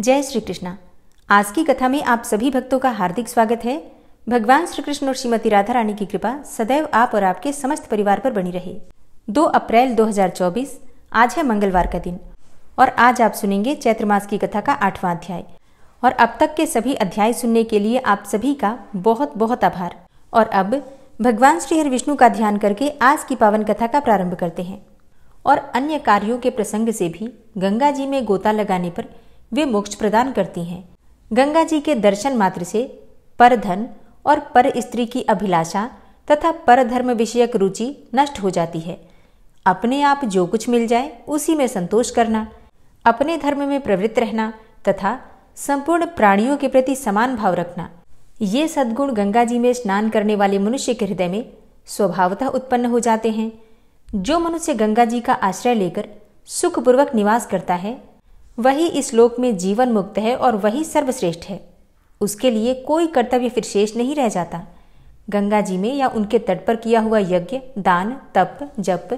जय श्री कृष्णा आज की कथा में आप सभी भक्तों का हार्दिक स्वागत है भगवान श्री कृष्ण और श्रीमती राधा रानी की कृपा सदैव आप और आपके समस्त परिवार पर बनी रहे 2 अप्रैल 2024 आज है मंगलवार का दिन और आज आप सुनेंगे चैत्र मास की कथा का आठवां अध्याय और अब तक के सभी अध्याय सुनने के लिए आप सभी का बहुत बहुत आभार और अब भगवान श्री हरि विष्णु का ध्यान करके आज की पावन कथा का प्रारंभ करते हैं और अन्य कार्यों के प्रसंग से भी गंगा जी में गोता लगाने पर वे मोक्ष प्रदान करती हैं गंगा जी के दर्शन मात्र से पर धन और पर स्त्री की अभिलाषा तथा पर धर्म विषयक रुचि नष्ट हो जाती है अपने आप जो कुछ मिल जाए उसी में संतोष करना अपने धर्म में प्रवृत्त रहना तथा संपूर्ण प्राणियों के प्रति समान भाव रखना ये सद्गुण गंगा जी में स्नान करने वाले मनुष्य के हृदय में स्वभावतः उत्पन्न हो जाते हैं जो मनुष्य गंगा जी का आश्रय लेकर सुखपूर्वक निवास करता है वही इस लोक में जीवन मुक्त है और वही सर्वश्रेष्ठ है उसके लिए कोई कर्तव्य फिर शेष नहीं रह जाता गंगा जी में या उनके तट पर किया हुआ यज्ञ दान तप जप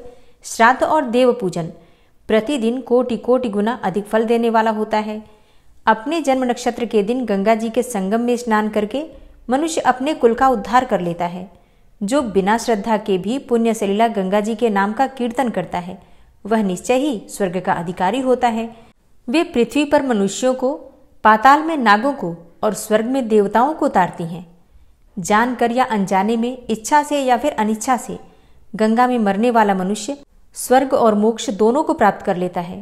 श्राद्ध और देव पूजन प्रतिदिन कोटि कोटि गुना अधिक फल देने वाला होता है अपने जन्म नक्षत्र के दिन गंगा जी के संगम में स्नान करके मनुष्य अपने कुल का उद्धार कर लेता है जो बिना श्रद्धा के भी पुण्य सलीला गंगा जी के नाम का कीर्तन करता है वह निश्चय ही स्वर्ग का अधिकारी होता है वे पृथ्वी पर मनुष्यों को पाताल में नागों को और स्वर्ग में देवताओं को उतारती हैं जानकर या अनजाने में इच्छा से या फिर अनिच्छा से गंगा में मरने वाला मनुष्य स्वर्ग और मोक्ष दोनों को प्राप्त कर लेता है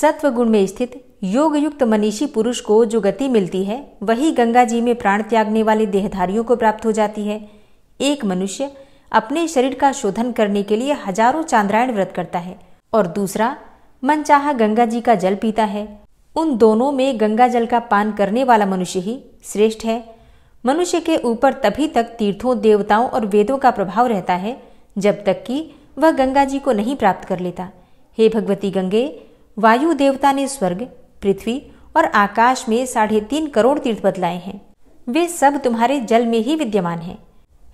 सत्व गुण में स्थित योग युक्त मनीषी पुरुष को जो गति मिलती है वही गंगा जी में प्राण त्यागने वाले देहधारियों को प्राप्त हो जाती है एक मनुष्य अपने शरीर का शोधन करने के लिए हजारों चांद्रायण व्रत करता है और दूसरा मनचाहा गंगा जी का जल पीता है उन दोनों में गंगा जल का पान करने वाला मनुष्य ही श्रेष्ठ है मनुष्य के ऊपर तभी तक तीर्थों देवताओं और वेदों का प्रभाव रहता है जब तक कि वह गंगा जी को नहीं प्राप्त कर लेता हे भगवती गंगे वायु देवता ने स्वर्ग पृथ्वी और आकाश में साढ़े तीन करोड़ तीर्थ बदलाए हैं वे सब तुम्हारे जल में ही विद्यमान हैं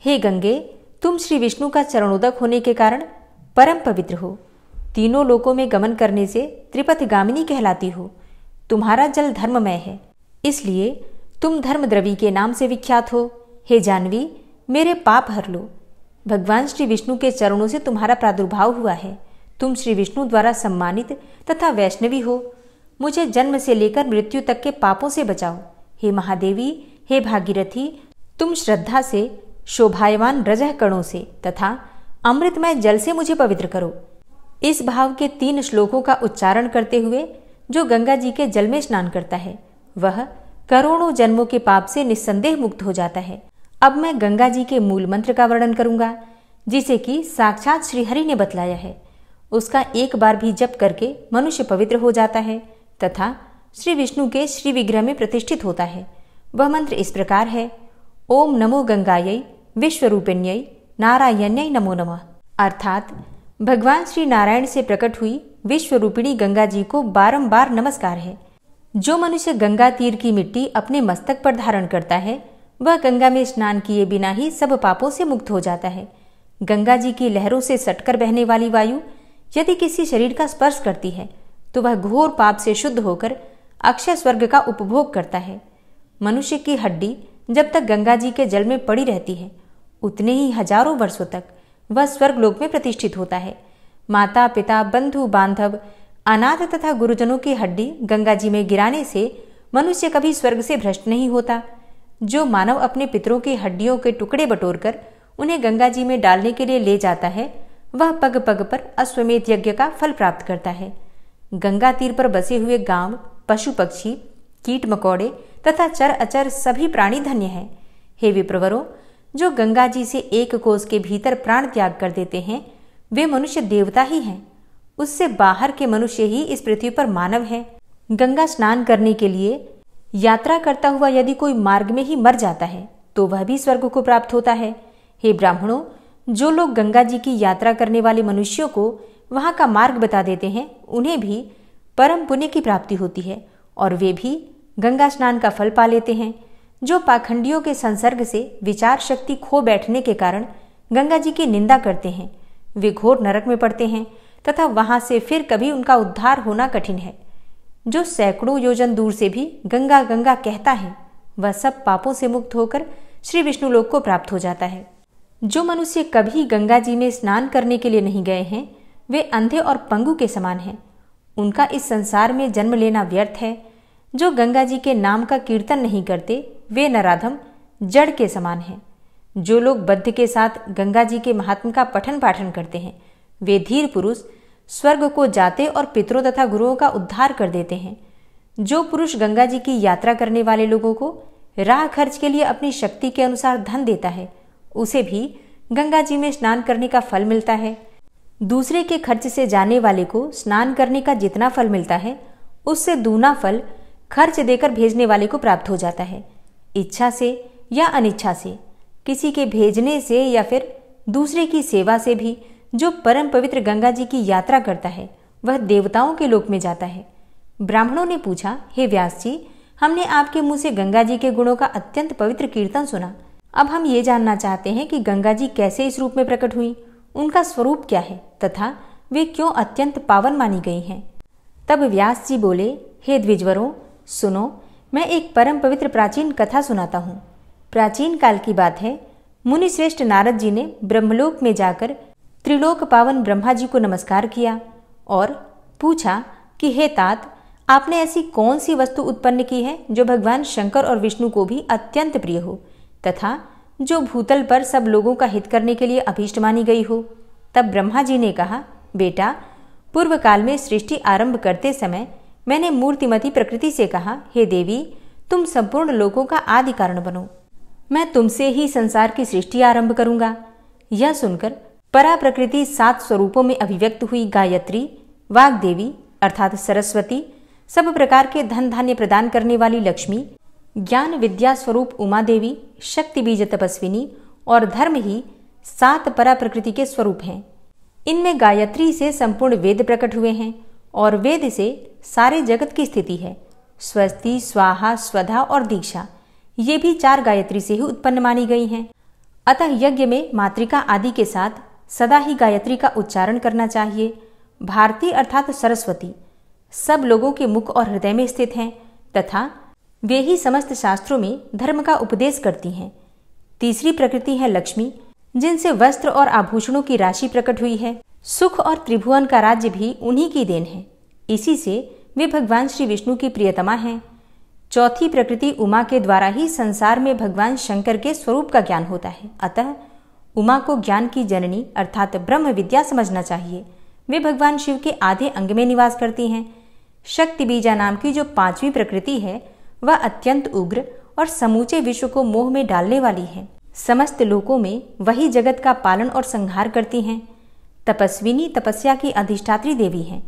हे गंगे तुम श्री विष्णु का चरणोदक होने के कारण परम पवित्र हो तीनों लोकों में गमन करने से त्रिपथगामिनी कहलाती हो तुम्हारा जल धर्ममय है इसलिए तुम धर्मद्रवी के नाम से विख्यात हो हे जानवी मेरे पाप हर लो भगवान श्री विष्णु के चरणों से तुम्हारा प्रादुर्भाव हुआ है तुम श्री विष्णु द्वारा सम्मानित तथा वैष्णवी हो मुझे जन्म से लेकर मृत्यु तक के पापों से बचाओ हे महादेवी हे भागीरथी तुम श्रद्धा से शोभायमान रजह कणों से तथा अमृतमय जल से मुझे पवित्र करो इस भाव के तीन श्लोकों का उच्चारण करते हुए जो गंगा जी के जल में स्नान करता है वह करोड़ों जन्मों के पाप से निस्संदेह मुक्त हो जाता है अब मैं गंगा जी के मूल मंत्र का वर्णन करूंगा जिसे कि साक्षात श्रीहरि ने बतलाया है उसका एक बार भी जप करके मनुष्य पवित्र हो जाता है तथा श्री विष्णु के श्री विग्रह में प्रतिष्ठित होता है वह मंत्र इस प्रकार है ओम नमो गंगायै विश्वरूपिण्यै नारायण्यै नमो नमः अर्थात भगवान श्री नारायण से प्रकट हुई विश्व रूपिणी गंगा जी को बारंबार नमस्कार है जो मनुष्य गंगा तीर की मिट्टी अपने मस्तक पर धारण करता है वह गंगा में स्नान किए बिना ही सब पापों से मुक्त हो जाता है गंगा जी की लहरों से सटकर बहने वाली वायु यदि किसी शरीर का स्पर्श करती है तो वह घोर पाप से शुद्ध होकर अक्षय स्वर्ग का उपभोग करता है मनुष्य की हड्डी जब तक गंगा जी के जल में पड़ी रहती है उतने ही हजारों वर्षों तक वह स्वर्गलोक में प्रतिष्ठित होता है माता पिता बंधु बांधव अनाथ तथा गुरुजनों की हड्डी गंगा जी में गिराने से मनुष्य कभी स्वर्ग से भ्रष्ट नहीं होता जो मानव अपने पितरों की हड्डियों के टुकड़े बटोरकर उन्हें गंगा जी में डालने के लिए ले जाता है वह पग पग पर अश्वमेध यज्ञ का फल प्राप्त करता है गंगा तीर पर बसे हुए गांव पशु पक्षी कीट मकोड़े तथा चर अचर सभी प्राणी धन्य हैं हे विप्रवरों जो गंगा जी से एक कोस के भीतर प्राण त्याग कर देते हैं वे मनुष्य देवता ही हैं उससे बाहर के मनुष्य ही इस पृथ्वी पर मानव हैं गंगा स्नान करने के लिए यात्रा करता हुआ यदि कोई मार्ग में ही मर जाता है तो वह भी स्वर्ग को प्राप्त होता है हे ब्राह्मणों जो लोग गंगा जी की यात्रा करने वाले मनुष्यों को वहां का मार्ग बता देते हैं उन्हें भी परम पुण्य की प्राप्ति होती है और वे भी गंगा स्नान का फल पा लेते हैं जो पाखंडियों के संसर्ग से विचार शक्ति खो बैठने के कारण गंगा जी की निंदा करते हैं वे घोर नरक में पड़ते हैं तथा वहां से फिर कभी उनका उद्धार होना कठिन है जो सैकड़ों योजन दूर से भी गंगा गंगा कहता है वह सब पापों से मुक्त होकर श्री विष्णु लोक को प्राप्त हो जाता है जो मनुष्य कभी गंगा जी में स्नान करने के लिए नहीं गए हैं वे अंधे और पंगु के समान हैं उनका इस संसार में जन्म लेना व्यर्थ है जो गंगा जी के नाम का कीर्तन नहीं करते वे नराधम जड़ के समान हैं जो लोग बद्ध के साथ गंगा जी के महात्म का पठन पाठन करते हैं वे धीर पुरुष स्वर्ग को जाते और पितरों तथा गुरुओं का उद्धार कर देते हैं जो पुरुष गंगा जी की यात्रा करने वाले लोगों को राह खर्च के लिए अपनी शक्ति के अनुसार धन देता है उसे भी गंगा जी में स्नान करने का फल मिलता है दूसरे के खर्च से जाने वाले को स्नान करने का जितना फल मिलता है उससे दूना फल खर्च देकर भेजने वाले को प्राप्त हो जाता है इच्छा से या अनिच्छा से किसी के भेजने से या फिर दूसरे की सेवा से भी जो परम पवित्र गंगा जी की यात्रा करता है वह देवताओं के लोक में जाता है ब्राह्मणों ने पूछा हे व्यास जी हमने आपके मुंह से गंगा जी के गुणों का अत्यंत पवित्र कीर्तन सुना अब हम ये जानना चाहते हैं कि गंगा जी कैसे इस रूप में प्रकट हुई उनका स्वरूप क्या है तथा वे क्यों अत्यंत पावन मानी गई हैं तब व्यास जी बोले हे द्विजवरों सुनो मैं एक परम पवित्र प्राचीन कथा सुनाता हूँ प्राचीन काल की बात है मुनि श्रेष्ठ नारद जी ने ब्रह्मलोक में जाकर त्रिलोक पावन ब्रह्मा जी को नमस्कार किया और पूछा कि हे तात आपने ऐसी कौन सी वस्तु उत्पन्न की है जो भगवान शंकर और विष्णु को भी अत्यंत प्रिय हो तथा जो भूतल पर सब लोगों का हित करने के लिए अभीष्ट मानी गई हो तब ब्रह्मा जी ने कहा बेटा पूर्व काल में सृष्टि आरंभ करते समय मैंने मूर्तिमती प्रकृति से कहा हे देवी तुम संपूर्ण लोगों का आदि कारण बनो मैं तुमसे ही संसार की सृष्टि आरंभ करूंगा यह सुनकर परा प्रकृति सात स्वरूपों में अभिव्यक्त हुई गायत्री वाग देवी अर्थात सरस्वती सब प्रकार के धन धान्य प्रदान करने वाली लक्ष्मी ज्ञान विद्या स्वरूप उमा देवी शक्ति बीज तपस्विनी और धर्म ही सात परा प्रकृति के स्वरूप हैं इनमें गायत्री से संपूर्ण वेद प्रकट हुए हैं और वेद से सारे जगत की स्थिति है स्वस्ति स्वाहा स्वधा और दीक्षा ये भी चार गायत्री से ही उत्पन्न मानी गई हैं अतः यज्ञ में मातृका आदि के साथ सदा ही गायत्री का उच्चारण करना चाहिए भारती अर्थात सरस्वती सब लोगों के मुख और हृदय में स्थित हैं तथा वे ही समस्त शास्त्रों में धर्म का उपदेश करती हैं तीसरी प्रकृति है लक्ष्मी जिनसे वस्त्र और आभूषणों की राशि प्रकट हुई है सुख और त्रिभुवन का राज्य भी उन्हीं की देन है इसी से वे भगवान श्री विष्णु की प्रियतमा हैं चौथी प्रकृति उमा के द्वारा ही संसार में भगवान शंकर के स्वरूप का ज्ञान होता है अतः उमा को ज्ञान की जननी अर्थात ब्रह्म विद्या समझना चाहिए वे भगवान शिव के आधे अंग में निवास करती हैं शक्ति बीजा नाम की जो पांचवी प्रकृति है वह अत्यंत उग्र और समूचे विश्व को मोह में डालने वाली है समस्त लोकों में वही जगत का पालन और संहार करती हैं तपस्विनी तपस्या की अधिष्ठात्री देवी हैं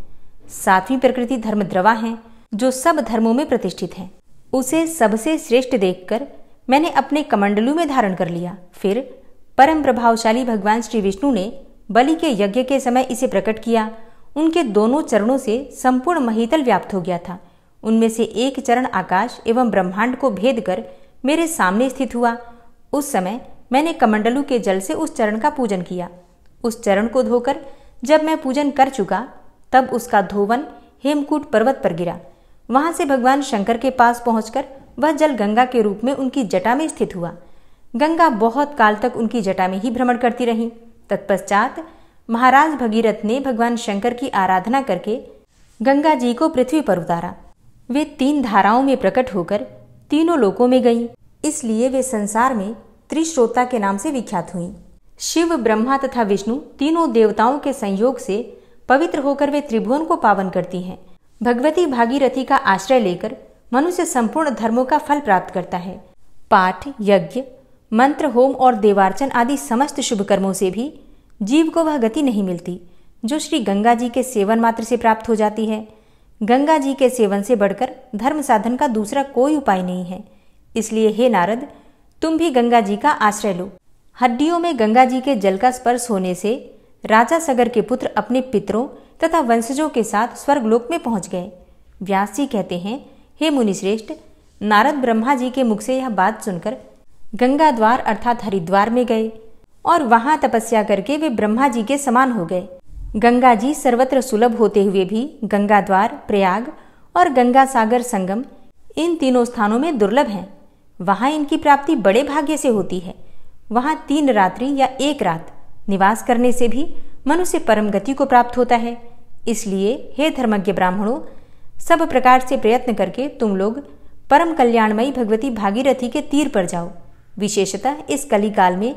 सातवीं प्रकृति धर्मद्रवा हैं जो सब धर्मों में प्रतिष्ठित हैं उसे सबसे श्रेष्ठ देखकर मैंने अपने कमंडलू में धारण कर लिया फिर परम प्रभावशाली भगवान श्री विष्णु ने बलि के यज्ञ के समय इसे प्रकट किया उनके दोनों चरणों से संपूर्ण महीतल व्याप्त हो गया था उनमें से एक चरण आकाश एवं ब्रह्मांड को भेद कर मेरे सामने स्थित हुआ उस समय मैंने कमंडलू के जल से उस चरण का पूजन किया उस चरण को धोकर जब मैं पूजन कर चुका तब उसका धोवन हेमकूट पर्वत पर गिरा वहां से भगवान शंकर के पास पहुंचकर वह जल गंगा के रूप में उनकी जटा में स्थित हुआ गंगा बहुत काल तक उनकी जटा में ही भ्रमण करती रही तत्पश्चात महाराज भगीरथ ने भगवान शंकर की आराधना करके गंगा जी को पृथ्वी पर उतारा वे तीन धाराओं में प्रकट होकर तीनों लोकों में गई इसलिए वे संसार में त्रिश्रोता के नाम से विख्यात हुई शिव ब्रह्मा तथा विष्णु तीनों देवताओं के संयोग से पवित्र होकर वे त्रिभुवन को पावन करती हैं भगवती भागीरथी का आश्रय लेकर मनुष्य संपूर्ण धर्मों का फल प्राप्त करता है पाठ यज्ञ मंत्र होम और देवार्चन आदि समस्त शुभ कर्मों से भी जीव को वह गति नहीं मिलती जो श्री गंगा जी के सेवन मात्र से प्राप्त हो जाती है गंगा जी के सेवन से बढ़कर धर्म साधन का दूसरा कोई उपाय नहीं है इसलिए हे नारद तुम भी गंगा जी का आश्रय लो हड्डियों में गंगा जी के जल का स्पर्श होने से राजा सगर के पुत्र अपने पितरों तथा वंशजों के साथ स्वर्गलोक में पहुंच गए व्यास जी कहते हैं हे मुनिश्रेष्ठ नारद ब्रह्मा जी के मुख से यह बात सुनकर गंगा द्वार अर्थात हरिद्वार में गए और वहां तपस्या करके वे ब्रह्मा जी के समान हो गए गंगा जी सर्वत्र सुलभ होते हुए भी गंगा द्वार प्रयाग और गंगा सागर संगम इन तीनों स्थानों में दुर्लभ हैं वहाँ इनकी प्राप्ति बड़े भाग्य से होती है वहाँ तीन रात्रि या एक रात निवास करने से भी मनुष्य परम गति को प्राप्त होता है इसलिए हे धर्मज्ञ ब्राह्मणों सब प्रकार से प्रयत्न करके तुम लोग परम कल्याणमयी भगवती भागीरथी के तीर पर जाओ विशेषतः इस कली काल में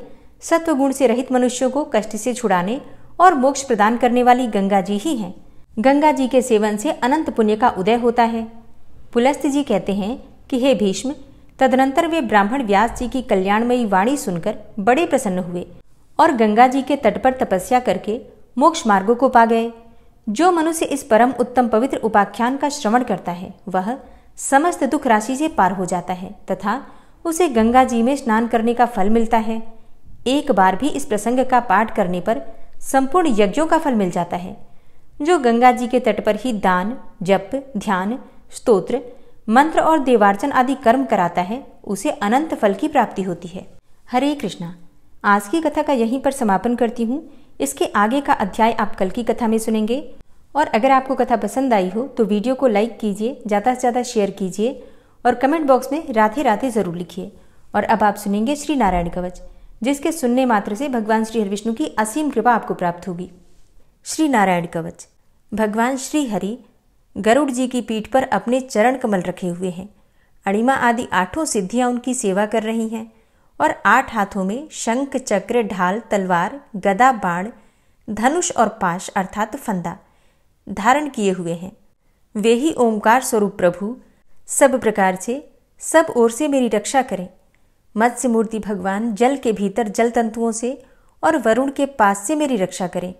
सत्व गुण से रहित मनुष्यों को कष्ट से छुड़ाने और मोक्ष प्रदान करने वाली गंगा जी ही हैं गंगा जी के सेवन से अनंत पुण्य का उदय होता है पुलस्त जी कहते हैं कि हे भीष्म तदनंतर वे ब्राह्मण व्यास जी की कल्याणमयी वाणी सुनकर बड़े प्रसन्न हुए और गंगा जी के तट पर तपस्या करके मोक्ष मार्गो को पा गए जो मनुष्य इस परम उत्तम पवित्र उपाख्यान का श्रवण करता है वह समस्त दुख राशि से पार हो जाता है तथा उसे गंगा जी में स्नान करने का फल मिलता है एक बार भी इस प्रसंग का पाठ करने पर संपूर्ण यज्ञों का फल मिल जाता है जो गंगा जी के तट पर ही दान जप ध्यान स्तोत्र मंत्र और देवार्चन आदि कर्म कराता है उसे अनंत फल की प्राप्ति होती है हरे कृष्णा आज की कथा का यहीं पर समापन करती हूँ इसके आगे का अध्याय आप कल की कथा में सुनेंगे और अगर आपको कथा पसंद आई हो तो वीडियो को लाइक कीजिए ज़्यादा से ज़्यादा शेयर कीजिए और कमेंट बॉक्स में राधे राधे ज़रूर लिखिए और अब आप सुनेंगे श्री नारायण कवच जिसके सुनने मात्र से भगवान श्री विष्णु की असीम कृपा आपको प्राप्त होगी श्री नारायण कवच भगवान श्री हरि गरुड़ जी की पीठ पर अपने चरण कमल रखे हुए हैं अणिमा आदि आठों सिद्धियां उनकी सेवा कर रही हैं और आठ हाथों में शंख चक्र ढाल तलवार गदा बाण धनुष और पाश अर्थात फंदा धारण किए हुए हैं वे ही ओंकार स्वरूप प्रभु सब प्रकार से सब ओर से मेरी रक्षा करें मत्स्य मूर्ति भगवान जल के भीतर जल तंतुओं से और वरुण के पास से मेरी रक्षा करें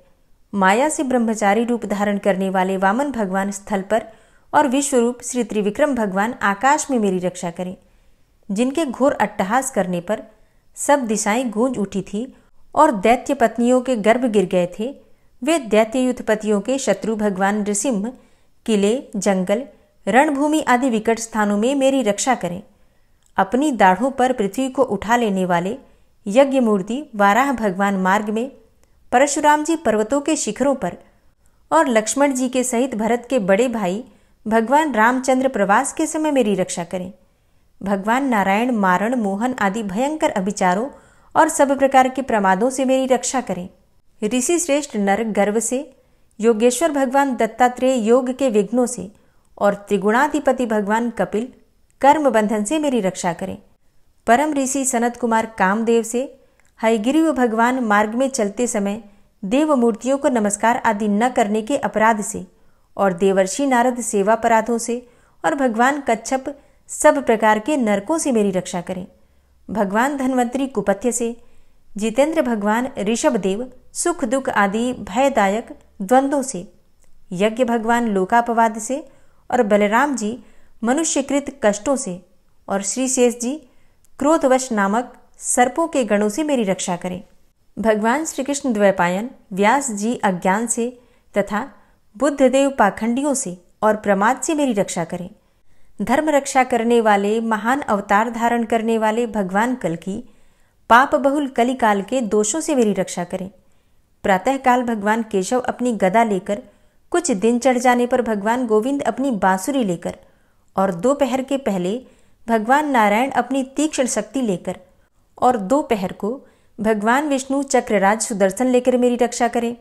माया से ब्रह्मचारी रूप धारण करने वाले वामन भगवान स्थल पर और विश्वरूप श्री त्रिविक्रम भगवान आकाश में मेरी रक्षा करें जिनके घोर अट्टहास करने पर सब दिशाएं गूंज उठी थी और दैत्य पत्नियों के गर्भ गिर गए थे वे दैत्य युद्धपतियों के शत्रु भगवान नृसिंह किले जंगल रणभूमि आदि विकट स्थानों में मेरी रक्षा करें अपनी दाढ़ों पर पृथ्वी को उठा लेने वाले यज्ञ मूर्ति वाराह भगवान मार्ग में परशुराम जी पर्वतों के शिखरों पर और लक्ष्मण जी के सहित भरत के बड़े भाई भगवान रामचंद्र प्रवास के समय मेरी रक्षा करें भगवान नारायण मारण मोहन आदि भयंकर अभिचारों और सब प्रकार के प्रमादों से मेरी रक्षा करें ऋषि श्रेष्ठ नर गर्व से योगेश्वर भगवान दत्तात्रेय योग के विघ्नों से और त्रिगुणाधिपति भगवान कपिल कर्म बंधन से मेरी रक्षा करें परम ऋषि सनत कुमार कामदेव से हयगिरी भगवान मार्ग में चलते समय देव मूर्तियों को नमस्कार आदि न करने के अपराध से और देवर्षि नारद सेवा अपराधों से और भगवान कच्छप सब प्रकार के नरकों से मेरी रक्षा करें भगवान धनवंतरी कुपथ्य से जितेंद्र भगवान ऋषभ देव सुख दुख आदि भयदायक द्वंद्वों से यज्ञ भगवान लोकापवाद से और बलराम जी मनुष्यकृत कष्टों से और श्री शेष जी क्रोधवश नामक सर्पों के गणों से मेरी रक्षा करें भगवान श्री कृष्ण द्वैपायन व्यास जी अज्ञान से तथा बुद्धदेव पाखंडियों से और प्रमाद से मेरी रक्षा करें धर्म रक्षा करने वाले महान अवतार धारण करने वाले भगवान कल की पाप बहुल कलिकाल के दोषों से मेरी रक्षा करें प्रातःकाल भगवान केशव अपनी गदा लेकर कुछ दिन चढ़ जाने पर भगवान गोविंद अपनी बांसुरी लेकर और दोपहर के पहले भगवान नारायण अपनी तीक्ष्ण शक्ति लेकर और दोपहर को भगवान विष्णु चक्रराज सुदर्शन लेकर मेरी रक्षा करें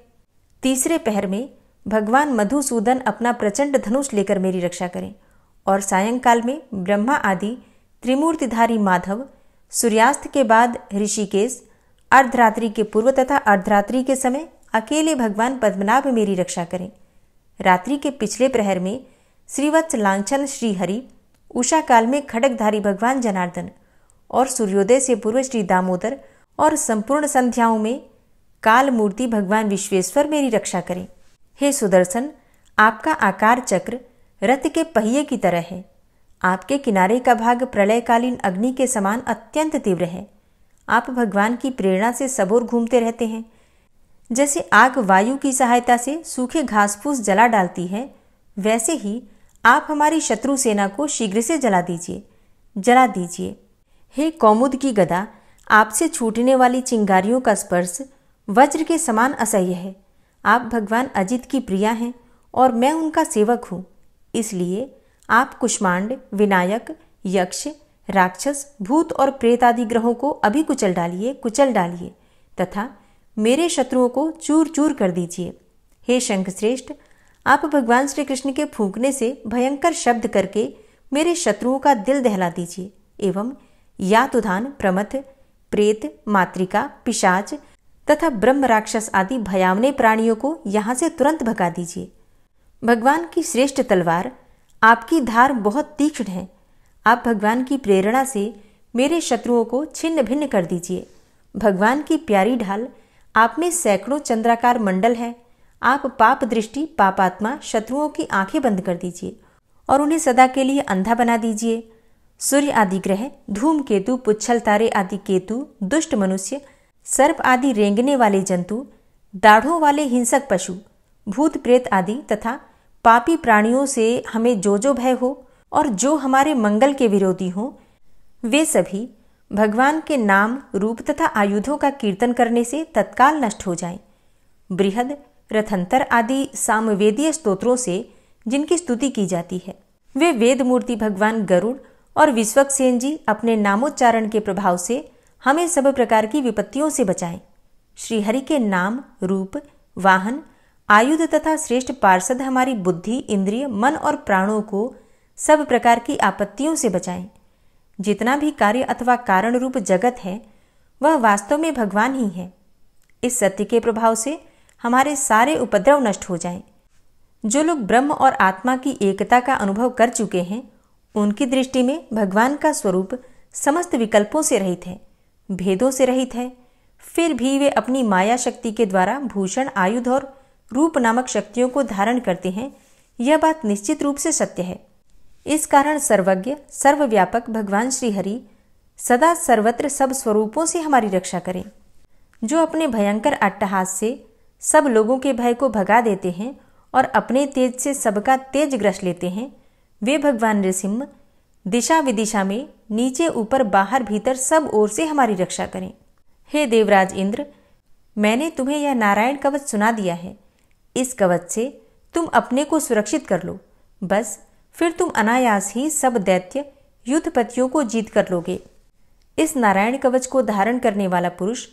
तीसरे पहर में भगवान मधुसूदन अपना प्रचंड धनुष लेकर मेरी रक्षा करें और सायंकाल में ब्रह्मा आदि त्रिमूर्तिधारी माधव सूर्यास्त के बाद ऋषिकेश अर्धरात्रि के पूर्व तथा अर्धरात्रि के समय अकेले भगवान पद्मनाभ मेरी रक्षा करें रात्रि के पिछले प्रहर में श्रीवत्स लांछन श्रीहरि उषा काल में खड़कधारी भगवान जनार्दन और सूर्योदय से पूर्व श्री दामोदर और संपूर्ण संध्याओं में काल मूर्ति भगवान विश्वेश्वर मेरी रक्षा करें हे सुदर्शन आपका आकार चक्र रथ के पहिए की तरह है आपके किनारे का भाग प्रलयकालीन अग्नि के समान अत्यंत तीव्र है आप भगवान की प्रेरणा से सबोर घूमते रहते हैं जैसे आग वायु की सहायता से सूखे घास फूस जला डालती है वैसे ही आप हमारी शत्रु सेना को शीघ्र से जला दीजिए जला दीजिए हे कौमुद की गदा आपसे छूटने वाली चिंगारियों का स्पर्श वज्र के समान असह्य है आप भगवान अजित की प्रिया हैं और मैं उनका सेवक हूँ इसलिए आप कुष्मांड विनायक यक्ष राक्षस भूत और प्रेत आदि ग्रहों को अभी कुचल डालिए कुचल डालिए तथा मेरे शत्रुओं को चूर चूर कर दीजिए हे शंखश्रेष्ठ आप भगवान श्री कृष्ण के फूंकने से भयंकर शब्द करके मेरे शत्रुओं का दिल दहला दीजिए एवं यातुधान प्रमथ प्रेत मातृका पिशाच तथा ब्रह्म राक्षस आदि भयावने प्राणियों को यहाँ से तुरंत भगा दीजिए भगवान की श्रेष्ठ तलवार आपकी धार बहुत तीक्ष्ण है आप भगवान की प्रेरणा से मेरे शत्रुओं को छिन्न भिन्न कर दीजिए भगवान की प्यारी ढाल आप में सैकड़ों चंद्राकार मंडल है आप पाप दृष्टि पापात्मा शत्रुओं की आंखें बंद कर दीजिए और उन्हें सदा के लिए अंधा बना दीजिए सूर्य आदि ग्रह धूम केतु पुच्छल तारे आदि केतु दुष्ट मनुष्य सर्प आदि रेंगने वाले जंतु दाढ़ों वाले हिंसक पशु भूत प्रेत आदि तथा पापी प्राणियों से हमें जो जो भय हो और जो हमारे मंगल के विरोधी हों वे सभी भगवान के नाम रूप तथा आयुधों का कीर्तन करने से तत्काल नष्ट हो जाएं। बृहद रथंतर आदि सामवेदीय स्तोत्रों से जिनकी स्तुति की जाती है वे वेद मूर्ति भगवान गरुड़ और विश्वक सेन जी अपने नामोच्चारण के प्रभाव से हमें सब प्रकार की विपत्तियों से बचाएं श्रीहरि के नाम रूप वाहन आयुध तथा श्रेष्ठ पार्षद हमारी बुद्धि इंद्रिय मन और प्राणों को सब प्रकार की आपत्तियों से बचाएं जितना भी कार्य अथवा कारण रूप जगत है वह वास्तव में भगवान ही है इस सत्य के प्रभाव से हमारे सारे उपद्रव नष्ट हो जाएं। जो लोग ब्रह्म और आत्मा की एकता का अनुभव कर चुके हैं उनकी दृष्टि में भगवान का स्वरूप समस्त विकल्पों से रहित है भेदों से रहित है फिर भी वे अपनी माया शक्ति के द्वारा भूषण आयुध और रूप नामक शक्तियों को धारण करते हैं यह बात निश्चित रूप से सत्य है इस कारण सर्वज्ञ सर्वव्यापक भगवान श्रीहरि सदा सर्वत्र सब स्वरूपों से हमारी रक्षा करें जो अपने भयंकर अट्टहास से सब लोगों के भय को भगा देते हैं और अपने तेज से सबका तेज ग्रस लेते हैं वे भगवान नृसिम्ह दिशा विदिशा में नीचे ऊपर बाहर भीतर सब ओर से हमारी रक्षा करें हे देवराज इंद्र मैंने तुम्हें यह नारायण कवच सुना दिया है इस कवच से तुम अपने को सुरक्षित कर लो बस फिर तुम अनायास ही सब दैत्य युद्धपतियों को जीत कर लोगे इस नारायण कवच को धारण करने वाला पुरुष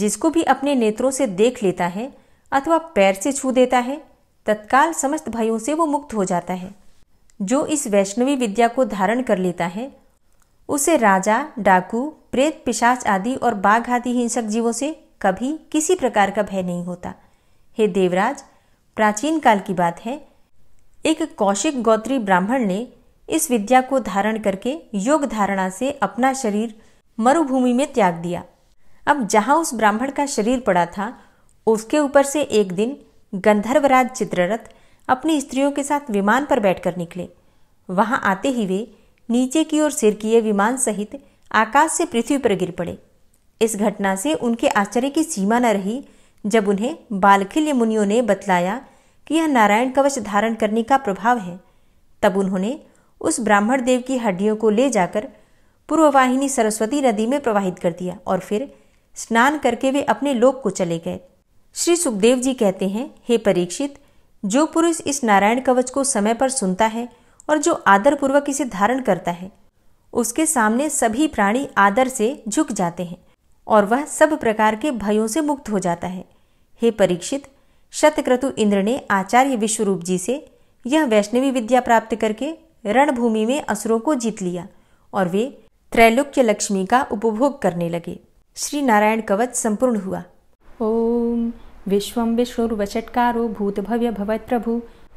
जिसको भी अपने नेत्रों से देख लेता है अथवा पैर से छू देता है तत्काल समस्त भयों से वो मुक्त हो जाता है जो इस वैष्णवी विद्या को धारण कर लेता है उसे राजा डाकू प्रेत पिशाच आदि और बाघ आदि हिंसक जीवों से कभी किसी प्रकार का भय नहीं होता हे देवराज प्राचीन काल की बात है एक कौशिक गोत्री ब्राह्मण ने इस विद्या को धारण करके योग धारणा से अपना शरीर मरुभूमि में त्याग दिया अब जहां उस ब्राह्मण का शरीर पड़ा था उसके ऊपर से एक दिन गंधर्वराज चित्ररथ अपनी स्त्रियों के साथ विमान पर बैठकर निकले वहां आते ही वे नीचे की ओर सिर किए विमान सहित आकाश से पृथ्वी पर गिर पड़े इस घटना से उनके आश्चर्य की सीमा न रही जब उन्हें बालखिल्य मुनियों ने बतलाया कि यह नारायण कवच धारण करने का प्रभाव है तब उन्होंने उस ब्राह्मण देव की हड्डियों को ले जाकर पूर्ववाहिनी सरस्वती नदी में प्रवाहित कर दिया और फिर स्नान करके वे अपने लोक को चले गए श्री सुखदेव जी कहते हैं हे परीक्षित जो पुरुष इस नारायण कवच को समय पर सुनता है और जो आदरपूर्वक इसे धारण करता है उसके सामने सभी प्राणी आदर से झुक जाते हैं और वह सब प्रकार के भयों से मुक्त हो जाता है हे परीक्षित शतक्रतु इंद्र ने आचार्य विश्वरूप जी से यह वैष्णवी विद्या प्राप्त करके रणभूमि में असुरों को जीत लिया और वे त्रैलोक्य लक्ष्मी का उपभोग करने लगे श्री नारायण कवच संपूर्ण हुआ ओम विश्वं विश्वुर्वचट्कारो भूतभव्यभवत्प्रभु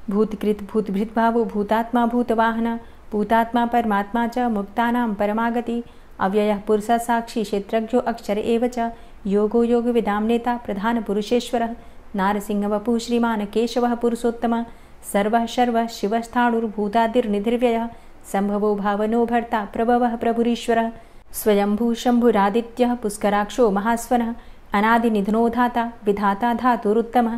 भूत्कृत् भूतभृद्भावो भूतात्मा भूतवाहन भूतात्मा परमात्मा च मुक्तानां परमागति अव्ययः पुरुषसाक्षी क्षेत्रज्ञो अक्षर एव च योगो योगविदां नेता प्रधानपुरुषेश्वरः नारसिंहवपुः केशवः पुरुषोत्तमः सर्वः शर्वः शिवस्थाणुर्भूतादिर्निधिर्व्ययः सम्भवो भावनो भर्ता प्रभवः प्रभुरीश्वरः शम्भुरादित्यः पुष्कराक्षो महास्वनः अनादिनिधनोधाता विधाता धातुरुत्तमः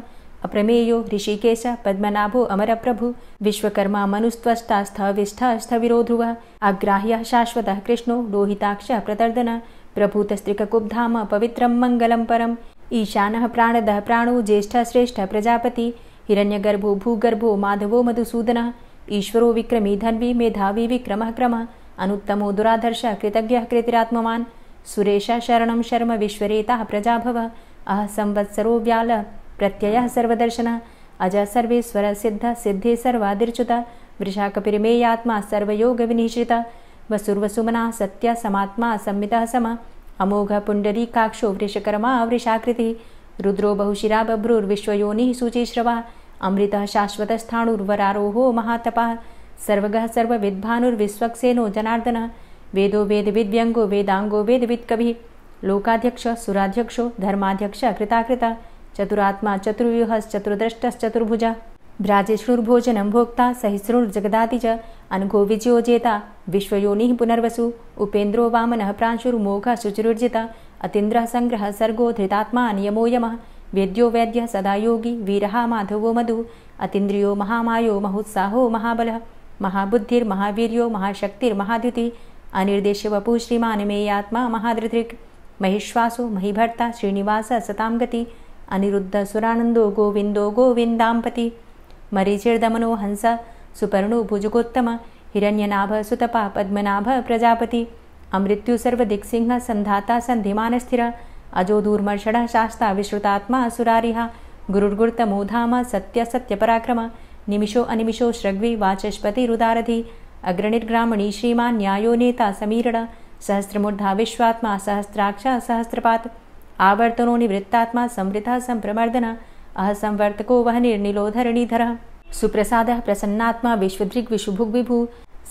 अप्रमेयो ऋषिकेश पद्मनाभो प्रभु विश्वकर्मा मनुस्त्वष्टा स्थविष्ठ स्थविरोध्रुवः अग्राह्यः शाश्वतः कृष्णो लोहिताक्षः प्रतर्दनः प्रभूतस्त्रिककुब्धाम पवित्रं मङ्गलं परम् ईशानः प्राणदः प्राणो ज्येष्ठ श्रेष्ठ प्रजापति हिरण्यगर्भो भूगर्भो माधवो मधुसूदन ईश्वरो विक्रमी धन्वी मेधावी विक्रम क्रम अनुत्तमो दुराधर्श कृतज्ञः कृतिरात्मवान् सुरेशः शरणं शर्म विश्वरेताः प्रजा भव अह संवत्सरो व्याल प्रत्ययः सर्वदर्शन अजः सर्वे स्वरसिद्धे सर्वादिर्चुत वृषाकपिमेयात्मा सर्वयोगविनीशित वसुर्वसुमना सत्य समात्मा सम अमोघ वृषकर्मा वृषाकृतिः रुद्रो बहुशिरा बभ्रूर्विश्वयोनिः शुचिश्रवाः अमृतः शाश्वतस्थाणुर्वरारोहो महातपः सर्वगः सर्वविद्वानुर्विश्वक्सेनो जनार्दनः वेदो वेद व्यंगो वेदांगो विद कवि लोकाध्यक्ष सुराध्यक्षो धर्माध्यक्ष कृताकृता चतुरात्मा चतुर्व्यूहश्चतुर्द्रष्टश्चतुर्भुजा भ्राजेष्णुर्भोजनं भोक्ता सहिष्णुर्जगदाति अनघो विजयोजेता विश्वयोनि पुनर्वसु उपेन्द्रो वामन प्रांशुर्मोघ शुचिर्जित अतीन्द्र संग्रह सर्गो धृतात्मा नियमो यम वेद्यो वैद्य सदा योगी वीरः माधवो मधु अतीन्द्रियो महामायो महोत्साहो महाबल महाबुद्धिर्महावीर्यो महाशक्तिर्महाद्युतिः अनिर्देश्य वपु श्रीमान मेयात्मा आत्मा महिश्वासु महिभर्ता श्रीनिवास सताम गति अनिरुद्ध सुरानंदो गोविंदो गोविंदापति मरीचिर्दमनो हंस सुपर्णो भुजगोत्तम हिरण्यनाभ सुतपा पद्मनाभ प्रजापति अमृत्यु सर्वदिक् सिंह संधाता संधिमान स्थिर अजो दूर्मर्षण शास्ता विश्रुतात्मा असुरारिहा गुरुर्गुर्तमोधाम सत्य सत्य पराक्रम निमिषो अनिमिषो श्रग्वी वाचस्पति रुदारधि अग्रनिर्ग्रामणी श्रीमान न्यायो नेता समीरण सहस्रमूर्धा विश्वात्मा सहस्राक्ष सहस्रपात आवर्तनो वृत्तात्मा संवृता संप्रमर्दन अह संवर्तको वह निर्निलोधरणीधर सुप्रसाद प्रसन्नात्मा विश्वदृग विशुभुग् विभु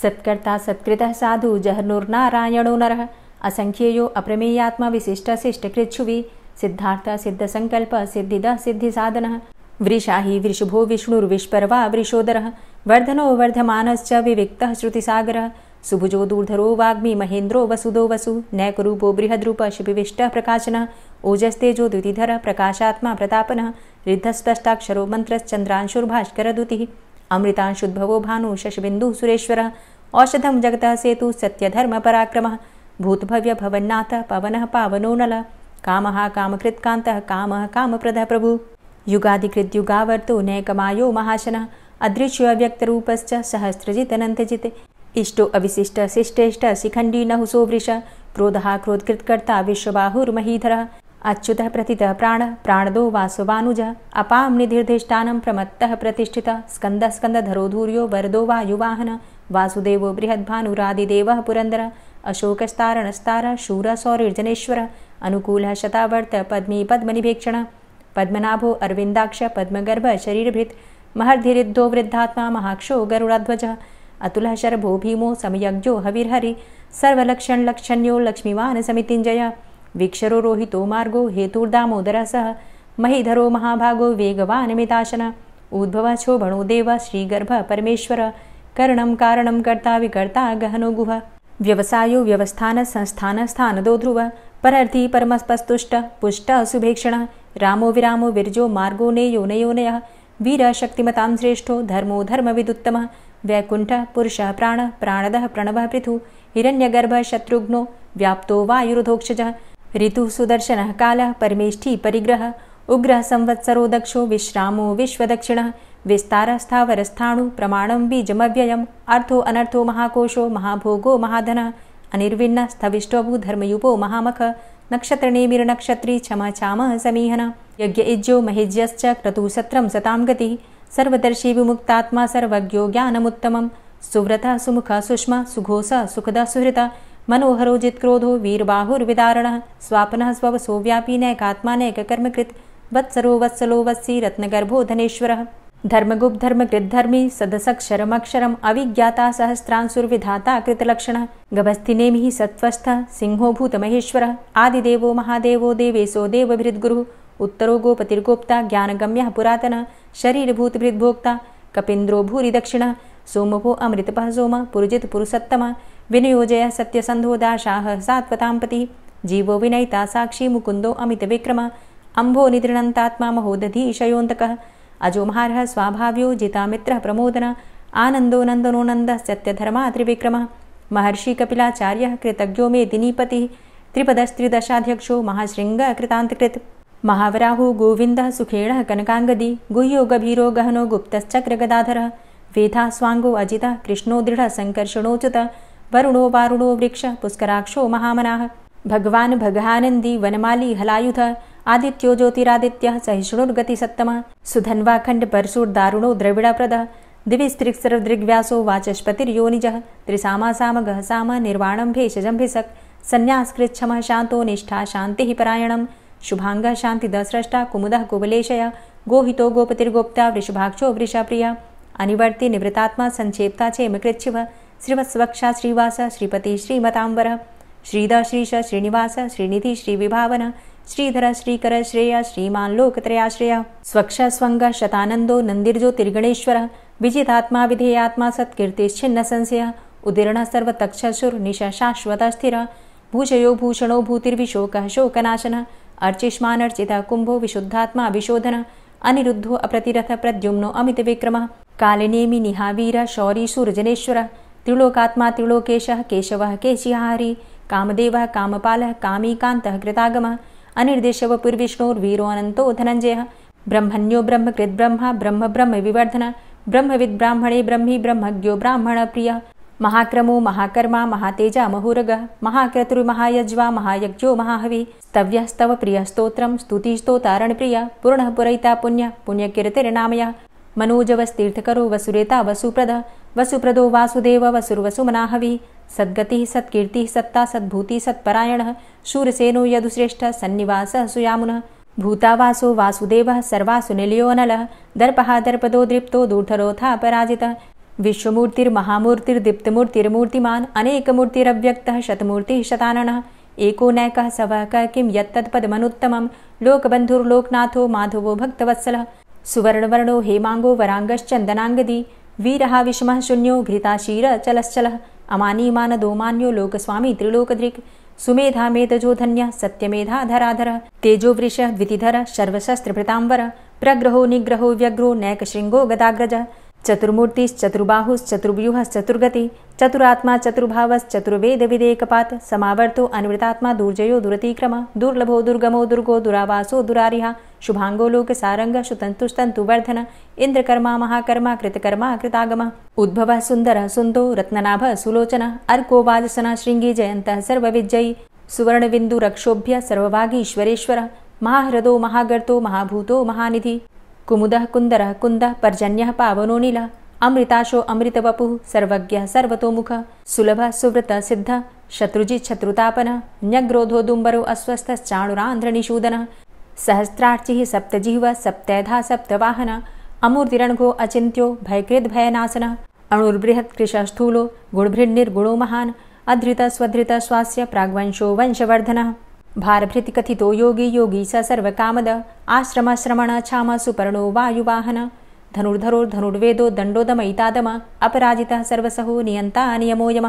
सत्कर्ता सत्कृत साधु जहनुर्नारायणो नर असंख्येयो अप्रमेयात्मा विशिष्ट शिष्ट शिष्टकृच्छुवि सिद्धार्थ सिद्ध संकल्प सिद्धिद सिद्धिसाधनः वृषा हि वृषभो विष्णुर्विश्पर्वा वृषोदरः वर्धनो वर्धमानश्च श्रुति सागर सुभुजो दूर्धरो वाग्मी महेन्द्रो वसुदो वसु नैकूपो बृहद्रूप शिपिविष्टः प्रकाशन ओजस्तेजो द्युतिधरः प्रकाशात्मा ऋद्धस्पष्टाक्षरो रिद्धस्पष्टाक्षरो दुति अमृतांशुद्भवो भानु शशबिंदु सुरेश्वरः औषधम जगत सेतु भूतभव्य भवन्नाथ पवन पावनो नल काम कामकृत्कान्तः काम कामप्रदः प्रभु युगादिकृद्युगावर्तो नैकमायो महाशन अदृश्यव्यक्तरूपश्च सहस्रजितनन्तजिते इष्टो अविशिष्ट शिष्टेष्ट शिखण्डी नहुसो वृषः क्रोध क्रोधकृत्कर्ता विश्वबाहुर्महीधरः अच्युत प्रतितः प्राण प्राणदो वासवानुजः अपां निधिर्धिष्ठानं प्रमत्तः प्रतिष्ठितः स्कन्दः स्कन्दधरो धूर्यो वरदो वा युवाहनः वासुदेवो बृहद्भानुरादिदेवः पुरन्दरः अशोकस्तारणस्तारः शूर सौरिर्जनेश्वरः अनुकूलः शतावर्त पद्मी पद्मनिभेक्षणः पद्मनाभो अरविन्दाक्ष पद्मगर्भ शरीरभृत् महर्धिरिद्धो वृद्धात्मा महाक्षो गरुडाध्वजः अतुल शर्भो भीमो समयज्ञो हविर्हरि लक्षण्यो लक्ष्मीवान समितिंजय वीक्षरो रोहितो मार्गो हेतुर्दामोदर सह महीधरो महाभागो मिताशन उद्भव शोभणो देव श्रीगर्भ परमेश्वर कर्ण कारण कर्ता विकर्ता गहनो गुह व्यवसायो दो ध्रुव परर्थी परमस्पस्तुष्ट पुष्ट सुभेक्षण रामो विरामो विरजो मार्गो नेयो नयो नय वीरशक्तिमतां श्रेष्ठो धर्मो धर्मविदुत्तमः वैकुण्ठः पुरुषः प्राणः प्राणदः प्रणवः पृथुः हिरण्यगर्भः शत्रुघ्नो व्याप्तो वायुरुधोक्षजः ऋतुः सुदर्शनः कालः परिग्रहः उग्रः संवत्सरो दक्षो विश्रामो विश्वदक्षिणः विस्तारस्थावरस्थाणु प्रमाणं बीजमव्ययम् अर्थो अनर्थो महाकोशो महाभोगो महाधनः अनिर्विन्नः स्थविष्टोभु महामखः नक्षत्रणे नक्षत्री क्षमा क्षामः समीहना यज्ञ इज्जो महिज्यश्च क्रतु सत्रं सतां गतिः सर्वदर्शी विमुक्तात्मा सर्वज्ञो ज्ञानमुत्तमं सुव्रतः सुमुखः सुष्मा सुघोषः सुखदः सुहृतः मनोहरो जित्क्रोधो वीरबाहुर्विदारणः स्वापन स्ववसो व्यापी नैकात्मा नैककर्मकृत् वत्सरो वत्सलो वत्सी रत्नगर्भो धनेश्वरः धर्मगुप्त धर्मकृद्धर्मी सदसक्षरमक्षरम् अविज्ञाता सहस्रांसुर्विधाता कृतलक्षणः गभस्तिनेमिः सत्त्वस्थः सिंहोभूतमहेश्वरः आदिदेवो महादेवो देवेशो देवभृद्गुरुः उत्तरो गोपतिर्गोप्ता ज्ञानगम्यः पुरातनः शरीरभूतभृद्भोक्ता कपिन्द्रो भूरिदक्षिणः सोमभो अमृतपः सोम पुरुजित पुरुषत्तमः विनियोजयः सत्यसन्धो दाशाः सात्वतां जीवो विनयिता साक्षी मुकुन्दो अमितविक्रमः अंभो निदृणन्तात्मा महोदधीशयोऽन्तकः अजोमहारः स्वाभाव्यो जितामित्रः प्रमोदनः आनन्दो नन्दनो नन्दः सत्यधर्मा त्रिविक्रमः महर्षिकपिलाचार्यः कृतज्ञो मे दिनीपतिः त्रिपदस्त्रिदशाध्यक्षो महाशृङ्गकृतान्तकृत् महावराहु गोविन्दः सुखेणः कनकाङ्गदी गुह्यो गभीरो गहनो गुप्तश्चक्रगदाधरः वेधा स्वाङ्गो अजितः कृष्णो दृढः सङ्कर्षणोच्युतः वरुणो वारुणो वृक्षः पुष्कराक्षो महामनाः भगवान् भगानन्दी वनमाली हलायुधः आदित्यो ज्योतिरादित्यः सहिष्णुर्गतिसत्तमः सुधन्वाखण्डपरशुर्दारुणो द्रविडाप्रदः दिविस्त्रिक्सरदृग्व्यासो वाचस्पतिर्योनिज त्रिसामा गह साम निर्वाणम भेषजं भिसक् शांतो शान्तो निष्ठा शान्तिः शुभांग शांति दस्रष्टा कुमुद कुबलेशय गोहितो गोपतिर्गोप्ता वृषभाक्षो प्रिय अनिवर्ति निवृतात्मा चेम चेमकृच्छिव श्रीवत्स्वक्षा श्रीवास श्रीपति श्रीमतांबर श्रीद श्रीश श्रीनिवास श्रीनिधि श्रीविभावन श्रीधर श्रीकर श्रेय श्रीमान् लोकत्रयाश्रय स्वक्ष स्वङ्ग शतानन्दो नन्दिर्जो तिर्गणेश्वर विजितात्मा विधेयात्मा संशय उदीर्ण सर्वतक्ष निश शाश्वत स्थिर भूषयो भूषणो भूतिर्विशोकः शोकनाशनः अर्चिष्मानर्चितः कुम्भो विशुद्धात्मा विशोधन अनिरुद्धो अप्रतिरथ प्रद्युम्नो अमितविक्रमः कालिनेमि निहावीर शौरीशूरजनेश्वरः त्रिलोकात्मा त्रिलोकेशः केशवः केशिहारी कामदेवः कामपालः कामीकान्तः कृतागमः अनिर्दिशव पुरविष्णुर्वीरोऽनन्तो धनञ्जयः ब्रह्मन्यो ब्रह्म ब्रह्म ब्रह्म विवर्धन ब्रह्मविद्ब्राह्मणे ब्रह्मी ब्रह्मज्ञो ब्राह्मण प्रियः महाक्रमो महाकर्मा महातेजा महुरगः महाक्रतुर्महायज्वा महायज्वा महायज्ञो महाहवि स्तव्यस्तव स्तव प्रियस्तोत्रम् स्तुतिस्तोतारणप्रियः पुनः पुरैता पुण्यः पुण्यकीर्तिर्नामयः मनोजवस्तीर्थकरो वसुरेता वसुप्रद वसुप्रदो वासुदेव वसुर्वसुमनाहविः सद्गति सत्कीर्तिः सत्ता सद्भूति सत्परायण शूरसेनो यदुश्रेष्ठ सन्निवासः सुयामुनः भूतावासो वासुदेव सर्वासु निलियोनल दर्पहा दर्पदो दृप्त दूर्धरोथा अपराजितः विश्वमूर्तिर्महामूर्तिर्दीप्तमूर्तिर्मूर्तिमान् अनेकमूर्तिरव्यक्त शतमूर्तिः शताननः एको नैक सव कः किं यत्तत्पदमनुत्तमं लोकबन्धुर्लोकनाथो माधवो भक्तवत्सलः सुवर्णवर्णो हेमांगो वरांगश्चंदनांगदी वीरः विषमः शून्यो घृताशीर चलश्चलः अमानीमानदो मान्यो लोकस्वामी त्रिलोकदृक् सुमेधा मेधजो धन्यः सत्यमेधा धराधरः तेजोवृषः द्वितिधरः सर्वशस्त्रभृतांवरः प्रग्रहो निग्रहो व्यग्रो नैक श्रृंगो गदाग्रजः चतुर्मूर्तिश्च चतुर्बाहुश्चतुर्व्यूहश्च चतुर्गति चतुरात्मा चतुर्भावश्चतुर्वेदविदेकपात् समावर्तो अनवृतात्मा दुर्जयो दुरतिक्रम दुर्लभो दुर्गमो दुर्गो दुरावासो दुरारिहा शुभांगो शुभाङ्गो लोकसारङ्ग शुतन्तुस्तन्तुवर्धन इंद्रकर्मा महाकर्मा कृतकर्मा कृतागम उद्भव सुंदर सुन्दो रत्ननाभ सुलोचन अर्को जयंत शृङ्गी सुवर्ण सर्वविजयी सुवर्णबिन्दुरक्षोभ्य सर्वभागीश्वरेश्वरः महाहृदो महागर्तो महाभूतो महानिधि कुमुद कुंदर कुंद पर्जन्य पावनो नील अमृताशो अमृतवपुः सर्वज्ञः सर्वतोमुखः सुलभ सुव्रतः सिद्ध शत्रुजी शत्रुतापनः न्यग्रोधो दुम्बरो अस्वस्थश्चाणुरान्ध्रनिषूदनः सहस्रार्चिः सप्तजिह्व सप्तधा सप्तवाहन अमूर्तिरणघो अचिन्त्यो भयकृद्भयनाशनः महान गुणभृन्निर्गुणो स्वधृत स्वास्थ्य प्राग्वंशो वंशवर्धन भारभृतिकथितो योगी योगी स आश्रम श्रमण छाम सुपर्णो वायुवाहन दंडोदम दण्डोदमयितादम अपराजि सर्वसहो नियंता नियमो यम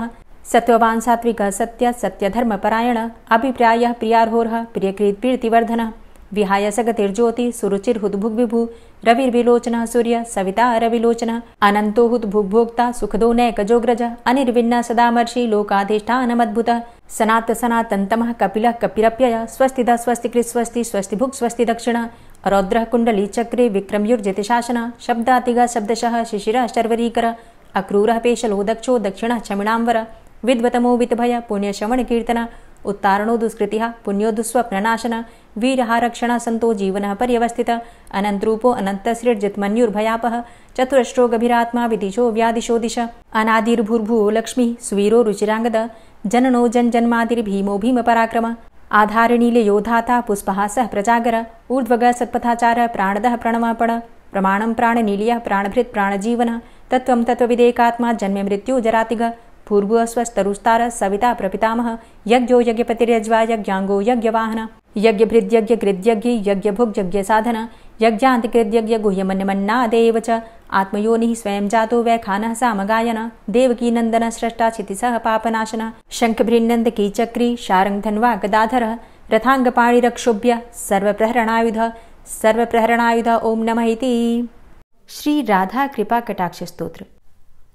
सत्वान सात्विक सत्य अभिप्राय प्रियाहोर प्रियकृत प्रियकृत्प्रीतिवर्धनः विहाय सगतिर्ज्योति सुरुचिर्हुद्भुग्विभु रविर्विलोचनः सूर्य सविता रविलोचनः अनन्तोहुत भुग्भोक्ता सुखदो नैकजोग्रज अनिर्विण्णा सदामर्षि लोकाधिष्ठानमद्भुतः सनात सनातन कपिलः कपिल स्वस्तिदा स्वस्तिकृत् स्वस्ति स्वस्तिभुक् स्वस्ति दक्षिण रौद्र कुंडली चक्रे विक्रमयुर्जतिशासनः शब्दातिगा शब्दशः शिशिरः शर्वरीकरः अक्रूर पेशलो दक्षो दक्षिणः क्षमिणाम्बर विद्वतमो वितभय पुण्यश्रवणकीर्तनः उत्तारणो दुष्कृति पुण्यो दुःस्वप्ननाशन वीरहारक्षण सन्तो जीवन पर्यवस्थित अनन्तरूपो अनन्तसृर्जित्मन्युर्भयापः चतुरश्रो गभीरात्मा विदिशो व्यादिशो दिश अनादिर्भूर्भुवो लक्ष्मीः सुवीरो रुचिराङ्गद जननो जनजन्मादिर्भीमो पराक्रम आधारनीलयोधाता पुष्पः सः प्रजागर ऊर्ध्वग सत्पथाचारः प्राणदः प्रणमापण प्रमाण प्राणनीलयः प्राणभृत् प्राणजीवनः तत्त्वं तत्त्वविदेकात्मा जन्म मृत्यु जरातिग पूर्वस्वस्तरुस्तार सविता प्रपितामह यज्ञो यज्ञपतिरज्वा यज्ञाङ्गो यज्ञवाहन यज्ञभृद्यज्ञकृद्यज्ञ यज्ञभुग्यज्ञसाधन यज्ञान्तिकृद्यज्ञ गुह्यमन्यमन्नादेव च आत्मयोनिः स्वयं जातो वैखानः सामगायन देवकीनन्दन स्रष्टा क्षितिसः पापनाशन शङ्खभृन्नन्दकीचक्री शारङ्गधन्वा गदाधरः रथाङ्गपाणिरक्षुभ्य सर्वप्रहरणायुध सर्वप्रहरणायुध ॐ नमः इति श्रीराधाकृपाकटाक्षस्तोत्र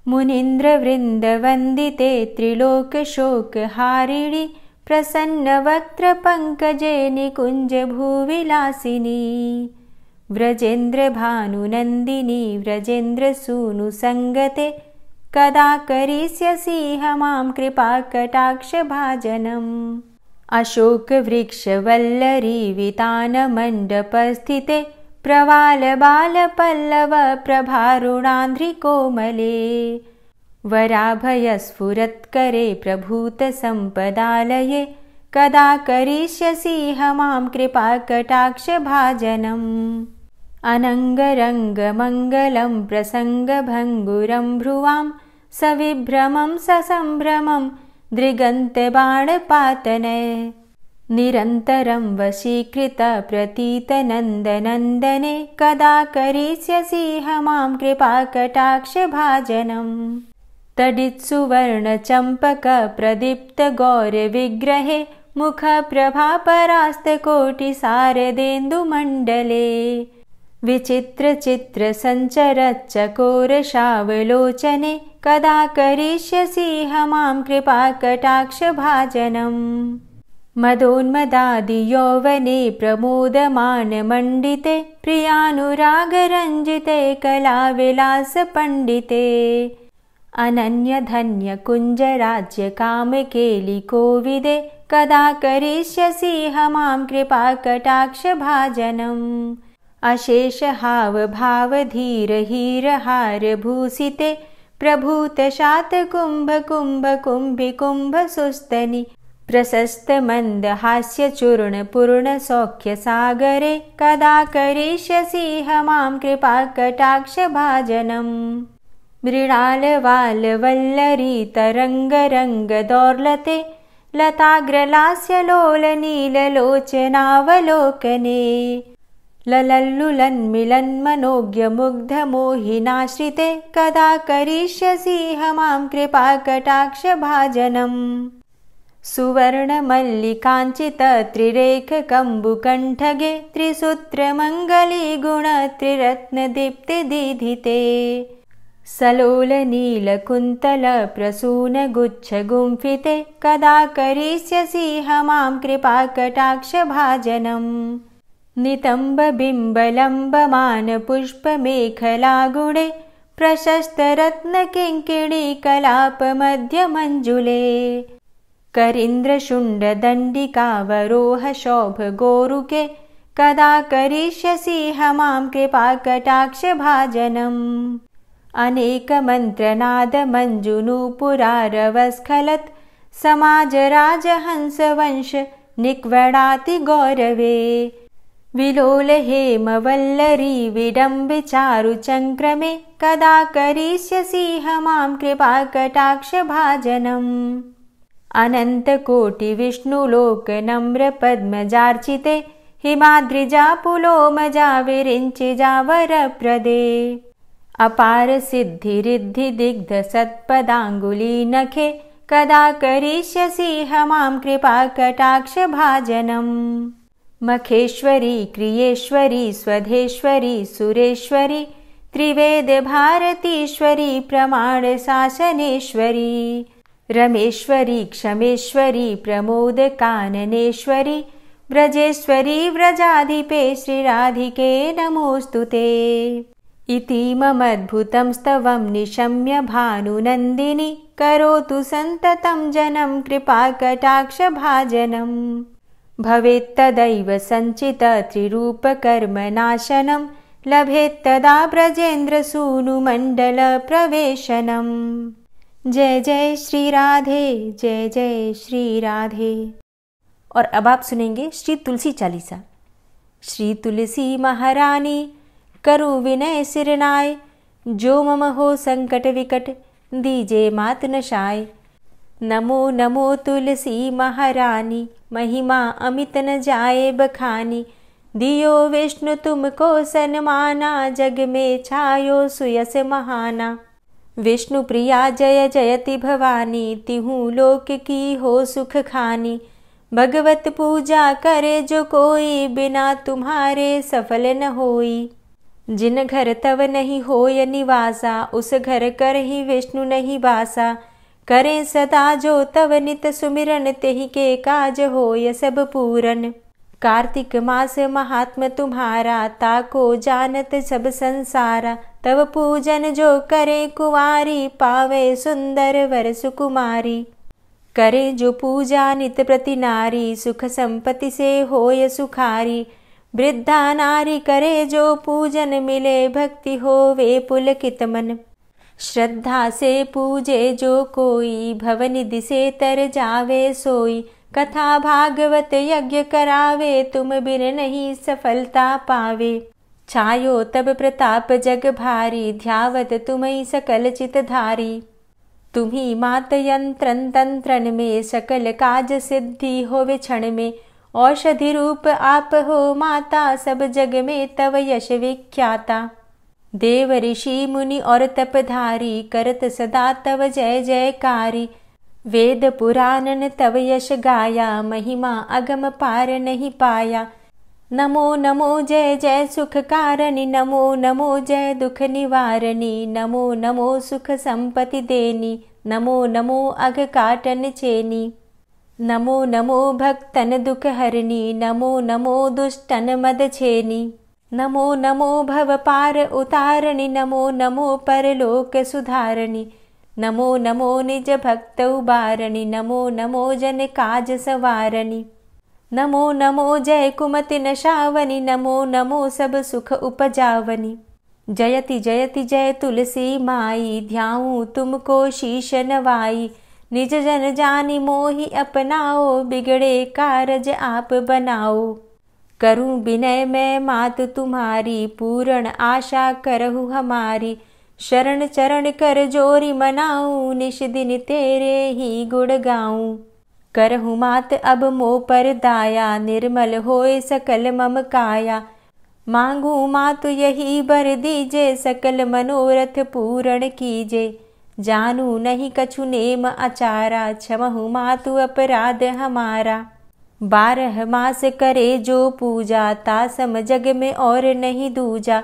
मुनीन्द्रवृन्दवन्दिते त्रिलोकशोकहारिणि प्रसन्नवक्त्रपङ्कजे निकुञ्जभूविलासिनी व्रजेन्द्रभानुनन्दिनी व्रजेन्द्रसूनुसङ्गते कदा करिष्यसिंह मां कृपाकटाक्षभाजनम् अशोकवृक्षवल्लरीवितानमण्डपस्थिते प्रवाल वराभयस्फुरत्करे पल्लव प्रभारुणान्ध्रिकोमले कदा करिष्यसि मां कृपाकटाक्षभाजनम् अनङ्गरङ्गमङ्गलं प्रसङ्गभङ्गुरं भ्रुवां सविभ्रमं ससम्भ्रमं दृगन्तबाण निरन्तरं वशीकृत प्रतीतनन्दनन्दने कदा करिष्यसिह मां कृपाकटाक्षभाजनम् तडित् सुवर्णचम्पक विचित्रचित्रसञ्चरच्चकोरशावलोचने कदा करिष्यसिह मां कृपाकटाक्षभाजनम् मदोन्मदादि प्रमोदमानमण्डिते प्रियानुरागरञ्जिते कलाविलासपण्डिते अनन्यधन्यकुञ्जराज्यकामकेलिकोविदे कदा करिष्यसि ह मां कृपाकटाक्षभाजनम् अशेषहावभावधीरहीरहारभूषिते प्रभूतशातकुम्भकुम्भकुम्भिकुम्भसुस्तनि प्रशस्तमन्दहास्यचूर्णपूर्णसौख्यसागरे कदा करिष्यसिह मां कृपाकटाक्षभाजनम् मृणालवालवल्लरीतरङ्गरङ्गदौर्लते लताग्रलास्य लोलनीललोचनावलोकने लल्लुलन्मिलन्मनोज्ञमुग्धमोहिनाश्रिते कदा करिष्यसिह मां कृपाकटाक्षभाजनम् सुवर्ण मल्लिकाञ्चित त्रिरेख कम्बुकण्ठगे त्रिसूत्र गुण त्रिरत्न कदा करिष्यसिंह मां कृपाकटाक्षभाजनम् नितम्बबिम्बलम्बमानपुष्पमेखलागुणे प्रशस्तरत्नकिङ्किणीकलापमध्यमञ्जुले करीन्द्रशुण्डदण्डिकावरोह शोभगोरुके कदा करिष्यसि ह मां कृपाकटाक्षभाजनम् अनेकमन्त्रनादमञ्जुनूपुरारवस्खलत् समाजराजहंसवंश निक्वडाति गौरवे विलोल चारुचङ्क्रमे कदा करिष्यसि ह मां कृपाकटाक्षभाजनम् अनन्तकोटिविष्णुलोकनम्रपद्मजार्चिते पद्मजार्चिते हिमाद्रिजापुलोम जाविरिञ्चि जावरप्रदे कदा करिष्यसि ह मां कृपाकटाक्षभाजनम् मखेश्वरि क्रियेश्वरि स्वधेश्वरि सुरेश्वरि त्रिवेदभारतीश्वरि प्रमाणशासनेश्वरी रमेश्वरी क्षमेश्वरी प्रमोदकाननेश्वरी व्रजेश्वरी व्रजाधिपे श्रीराधिके नमोऽस्तु ते ममद्भुतं स्तवं निशम्य भानुनन्दिनी करोतु सन्ततं जनं कृपाकटाक्षभाजनम् भवेत्तदैव सञ्चित त्रिरूपकर्मनाशनं लभेत्तदा जय जय श्री राधे जय जय श्री राधे और अब आप सुनेंगे श्री तुलसी चालीसा श्री तुलसी महारानी करु विनय सिरनाय जो मम हो संकट विकट दीजे मात नशाय नमो नमो तुलसी महारानी महिमा अमित न जाए बखानी दियो विष्णु तुमको सन्माना जग में छायो सुयस महाना विष्णु प्रिया जय जयति भवानी तिहु लोक की हो सुख खानी भगवत पूजा करे जो कोई बिना तुम्हारे सफल न होई जिन घर तव नहीं य निवासा उस घर कर ही विष्णु नहीं बासा करें सदा जो तव नित सुमिरन तेहि के काज हो य सब पूरन कार्तिक मास महात्म तुम्हारा ताको जानत सब संसारा तब पूजन जो करे कुवारी पावे सुंदर वर सुकुमारी करे जो पूजा नित प्रति नारी सुख संपत्ति से होय सुखारी वृद्धा नारी करे जो पूजन मिले भक्ति हो वे पुलकित मन श्रद्धा से पूजे जो कोई भवनिधि से तर जावे सोई कथा भागवत यज्ञ करावे तुम बिन नहीं सफलता पावे छायो तब प्रताप जग भारी ध्यावत तुम्हें सकल चित धारी तुम्ही मात यंत्रन तंत्रन में सकल काज सिद्धि होवे क्षण में औषधि रूप आप हो माता सब जग में तव यश विख्याता देव ऋषि मुनि और तपधारी करत सदा तव जय जयकारी वेदपुराणन तव यश गाया महिमा अगम पार नहि पाया नमो नमो जय जय सुख कारणि नमो नमो जय दुख निवारणि नमो नमो सुख सम्पति देनि नमो नमो अघ काटन चेनि नमो नमो भक्तन दुख हरणि नमो नमो दुष्टन मद छेनि नमो नमो भव पार उतारणि नमो नमो परलोक सुधारणि नमो नमो निज भक्त बारणि नमो नमो जन काज सवारणि नमो नमो जय कुमति नशावनि नमो नमो सब सुख उपजावनि जयति जयति जय तुलसी माई ध्याऊ तुमको शीश नवाई निज जन जानि मोहि अपनाओ बिगड़े कारज आप बनाओ करूं विनय मैं मात तुम्हारी पूर्ण आशा करहु हमारी शरण चरण कर जोरी मनाऊ निश दिन तेरे ही गुड़ गाऊ कर मात अब मो पर दाया निर्मल होए सकल मम काया मांगू मात यही बर दीजे सकल मनोरथ पूर्ण कीजे जानू नहीं कछु नेम अचारा क्षमहु मातु अपराध हमारा बारह मास करे जो पूजा तासम जग में और नहीं दूजा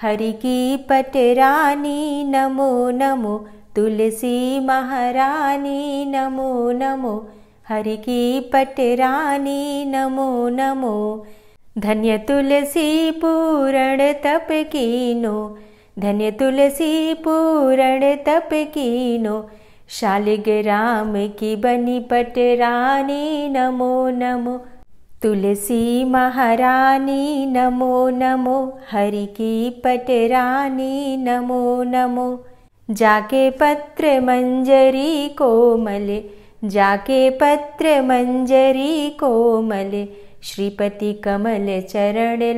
हरि की नमो नमो तुलसी महारानी नमो नमो हरि की नमो नमो धन्य तुलसी तप तपकीनो धन्य तुलसी पूरण तपकीनो शालिग राम की बनी पटरानी नमो नमो तुलसी महारानी नमो नमो हरिकी पटरानी नमो नमो जाके पत्र मंजरी कोमले जाके कमल कोमले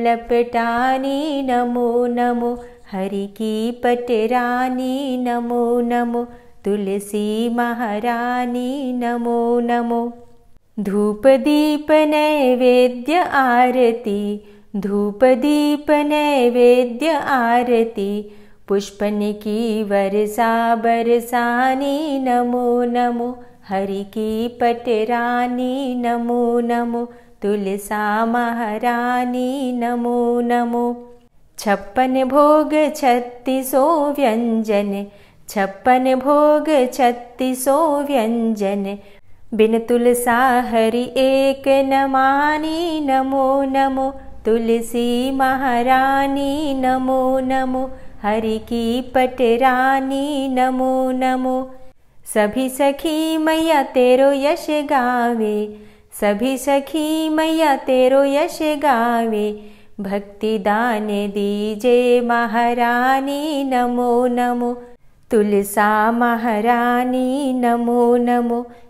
लपटानी नमो नमो हरि की पटरानी नमो नमो तुलसी महारानी नमो नमो धूपदीपनैवेद्य आरती धूपदीपनैवेद्य आरति, पुष्पनिकी की वरसा नमो नमो हरि की नमो नमो तुलसा महारानी नमो नमो छप्पन भोग छत्तीसो व्यञ्जन छप्पन भोग छत्तीसो व्यञ्जन बिन तुलसा हरि एक मानी नमो नमो तुलसी महारानी नमो नमो हरि की पटरानी नमो नमो सभी सखी मया तेरो यश गावे। सभी सखी मया तेरो यश गावे भक्ति दान दीजे महारानी नमो नमो तुलसा महारानी नमो नमो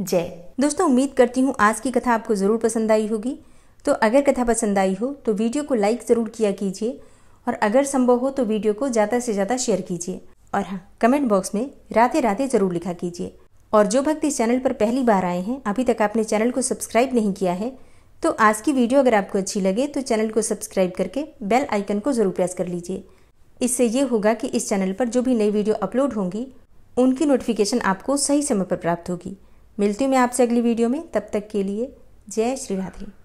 जय दोस्तों उम्मीद करती हूँ आज की कथा आपको ज़रूर पसंद आई होगी तो अगर कथा पसंद आई हो तो वीडियो को लाइक ज़रूर किया कीजिए और अगर संभव हो तो वीडियो को ज़्यादा से ज़्यादा शेयर कीजिए और हाँ कमेंट बॉक्स में राते राते ज़रूर लिखा कीजिए और जो भक्त इस चैनल पर पहली बार आए हैं अभी तक आपने चैनल को सब्सक्राइब नहीं किया है तो आज की वीडियो अगर आपको अच्छी लगे तो चैनल को सब्सक्राइब करके बेल आइकन को ज़रूर प्रेस कर लीजिए इससे ये होगा कि इस चैनल पर जो भी नई वीडियो अपलोड होंगी उनकी नोटिफिकेशन आपको सही समय पर प्राप्त होगी मिलती हूँ मैं आपसे अगली वीडियो में तब तक के लिए जय श्री राधे